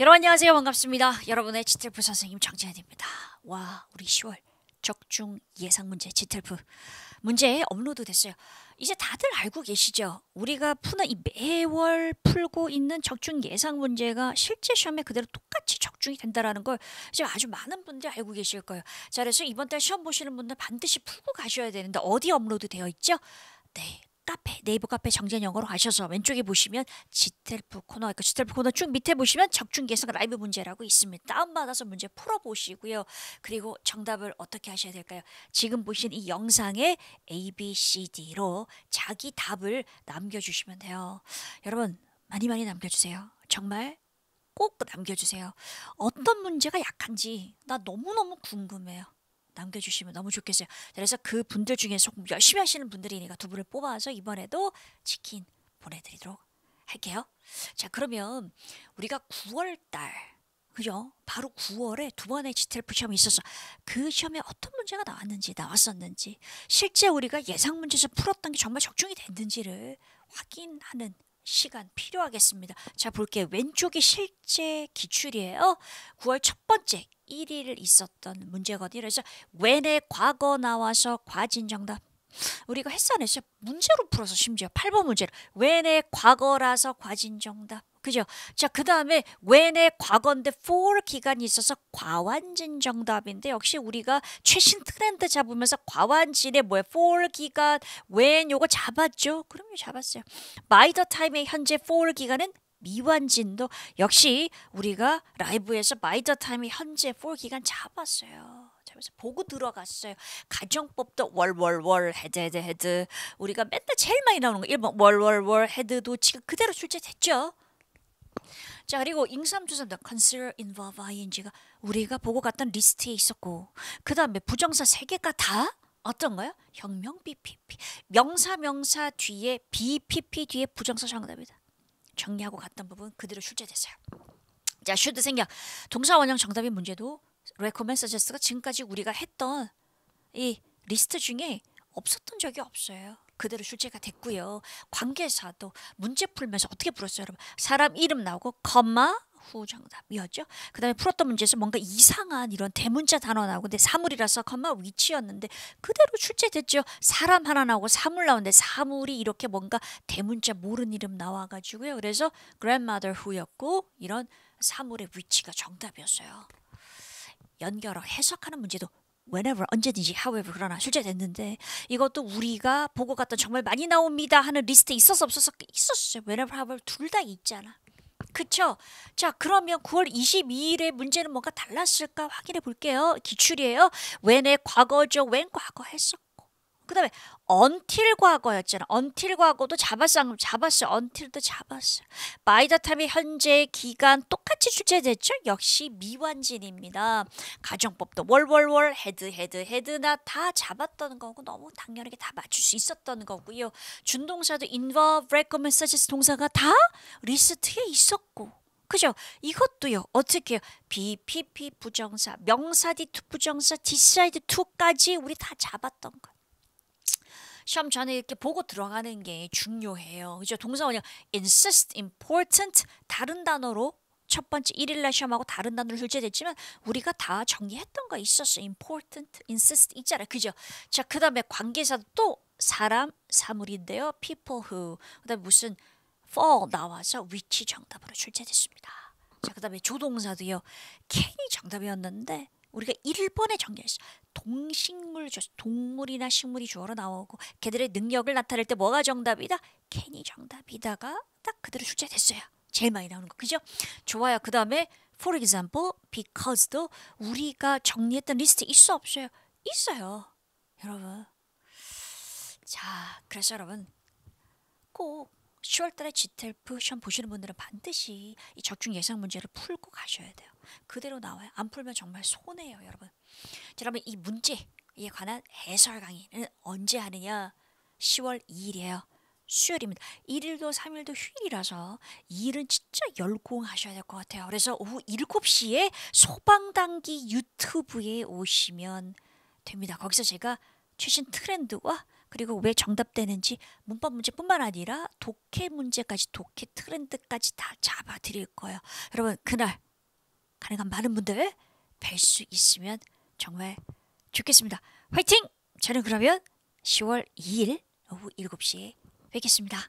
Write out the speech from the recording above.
여러분 안녕하세요 반갑습니다. 여러분의 지텔프 선생님 장재현입니다. 와 우리 10월 적중 예상 문제 지텔프 문제 업로드 됐어요. 이제 다들 알고 계시죠? 우리가 푸는 이 매월 풀고 있는 적중 예상 문제가 실제 시험에 그대로 똑같이 적중이 된다라는 걸 이제 아주 많은 분들이 알고 계실 거예요. 자 그래서 이번 달 시험 보시는 분들 반드시 풀고 가셔야 되는데 어디 업로드 되어 있죠? 네 카페 네이버 카페 정전 영어로 가셔서 왼쪽에 보시면 지텔프 코너 그러니까 지텔프 코너 쭉 밑에 보시면 적중계성 라이브 문제라고 있습니다. 다운받아서 문제 풀어보시고요. 그리고 정답을 어떻게 하셔야 될까요? 지금 보신 이 영상에 A, B, C, D로 자기 답을 남겨주시면 돼요. 여러분 많이 많이 남겨주세요. 정말 꼭 남겨주세요. 어떤 문제가 약한지 나 너무너무 궁금해요. 남겨주시면 너무 좋겠어요. 그래서 그 분들 중에서 열심히 하시는 분들이니까 두 분을 뽑아서 이번에도 치킨 보내드리도록 할게요. 자 그러면 우리가 9월달 그죠? 바로 9월에 두 번의 지텔프 시험이 있었어. 그 시험에 어떤 문제가 나왔는지 나왔었는지 실제 우리가 예상 문제에서 풀었던 게 정말 적중이 됐는지를 확인하는 시간 필요하겠습니다. 자, 볼게요. 왼쪽이 실제 기출이에요. 9월 첫 번째 1일 있었던 문제거든요. 그래서 when의 과거 나와서 과진 정답 우리가 햇살에 진짜 문제로 풀어서 심지어 8번 문제를 왜내 과거라서 과진정답 그죠? 자, 그 다음에 when의 과거인데 for 기간이 있어서 과완진 정답인데 역시 우리가 최신 트렌드 잡으면서 과완진의 뭐야 for 기간, when 요거 잡았죠? 그럼요, 잡았어요. by the time의 현재 for 기간은 미완진도 역시 우리가 라이브에서 by the time의 현재 for 기간 잡았어요. 그래서 보고 들어갔어요. 가정법도 월월월 헤드 헤드 헤드 우리가 맨날 제일 많이 나오는 거 1번 월월월 헤드도 지금 그대로 출제됐죠. 자 그리고 임삼주사도 consider involve ing가 우리가 보고 갔던 리스트에 있었고 그 다음에 부정사 3 개가 다 어떤 거요? 혁명 BPP 명사 명사 뒤에 BPP 뒤에 부정사 정답이다. 정리하고 갔던 부분 그대로 출제됐어요. 자, 슈드 생략. 동사 원형 정답인 문제도 레코멘 서저스가 지금까지 우리가 했던 이 리스트 중에 없었던 적이 없어요. 그대로 출제가 됐고요. 관계사도 문제 풀면서 어떻게 풀었어요, 여러분? 사람 이름 나오고 컴마 후정답이었죠. 그 다음에 풀었던 문제에서 뭔가 이상한 이런 대문자 단어 나오고 근데 사물이라서 컴마 위치였는데 그대로 출제됐죠. 사람 하나 나오고 사물 나오는데 사물이 이렇게 뭔가 대문자 모르는 이름 나와가지고요. 그래서 grandmother 후였고 이런 사물의 위치가 정답이었어요. 연결어 해석하는 문제도 whenever 언제든지 however 그러나 출제됐는데 이것도 우리가 보고 갔던 정말 많이 나옵니다 하는 리스트에 있어서 없어서 있었어요. whenever however 둘 다 있잖아. 그쵸? 자 그러면 9월 22일의 문제는 뭔가 달랐을까 확인해 볼게요. 기출이에요. when의 과거죠. when 과거 해석 그다음에 until 과거였잖아. until 과거도 잡았어. 잡았어요. until도 잡았어요. by the time이 현재 기간 똑같이 출제됐죠. 역시 미완진입니다. 가정법도 월월월 헤드 헤드 헤드나 다 잡았던 거고 너무 당연하게 다 맞출 수 있었던 거고요. 준동사도 involve, recommend, suggest 동사가 다 리스트에 있었고 그죠? 이것도요. 어떻게 해요? BPP 부정사, 명사 D2 부정사, decide 2까지 우리 다 잡았던 거. 예요 시험 전에 이렇게 보고 들어가는 게 중요해요. 그죠? 동사원형 insist, important 다른 단어로 첫 번째 일일날 시험하고 다른 단어로 출제됐지만 우리가 다 정리했던 거 있었어. important, insist 있잖아. 그죠? 자, 그 다음에 관계사도 또 사람, 사물인데요. people who 그 다음에 무슨 for 나와서 w h 정답으로 출제됐습니다. 자, 그 다음에 조동사도요. can이 정답이었는데 우리가 1번에 정리했어. 동식물 동물이나 식물이 주어로 나오고 걔들의 능력을 나타낼 때 뭐가 정답이다? 캔이 정답이다가 딱 그대로 출제됐어요. 제일 많이 나오는 거 그죠? 좋아요. 그 다음에 for example, because도 우리가 정리했던 리스트 있어 없어요? 있어요. 여러분. 자, 그래서 여러분 꼭 10월달에 지텔프 시험 보시는 분들은 반드시 이 적중 예상 문제를 풀고 가셔야 돼요. 그대로 나와요. 안 풀면 정말 손해예요, 여러분. 여러분 이 문제에 관한 해설 강의는 언제 하느냐? 10월 2일이에요. 수요일입니다. 1일도 3일도 휴일이라서 2일은 진짜 열공하셔야 될 것 같아요. 그래서 오후 7시에 소방단기 유튜브에 오시면 됩니다. 거기서 제가 최신 트렌드와 그리고 왜 정답되는지 문법 문제뿐만 아니라 독해 문제까지 독해 트렌드까지 다 잡아드릴 거예요. 여러분 그날 가능한 많은 분들 뵐 수 있으면 정말 좋겠습니다. 화이팅! 저는 그러면 10월 2일 오후 7시에 뵙겠습니다.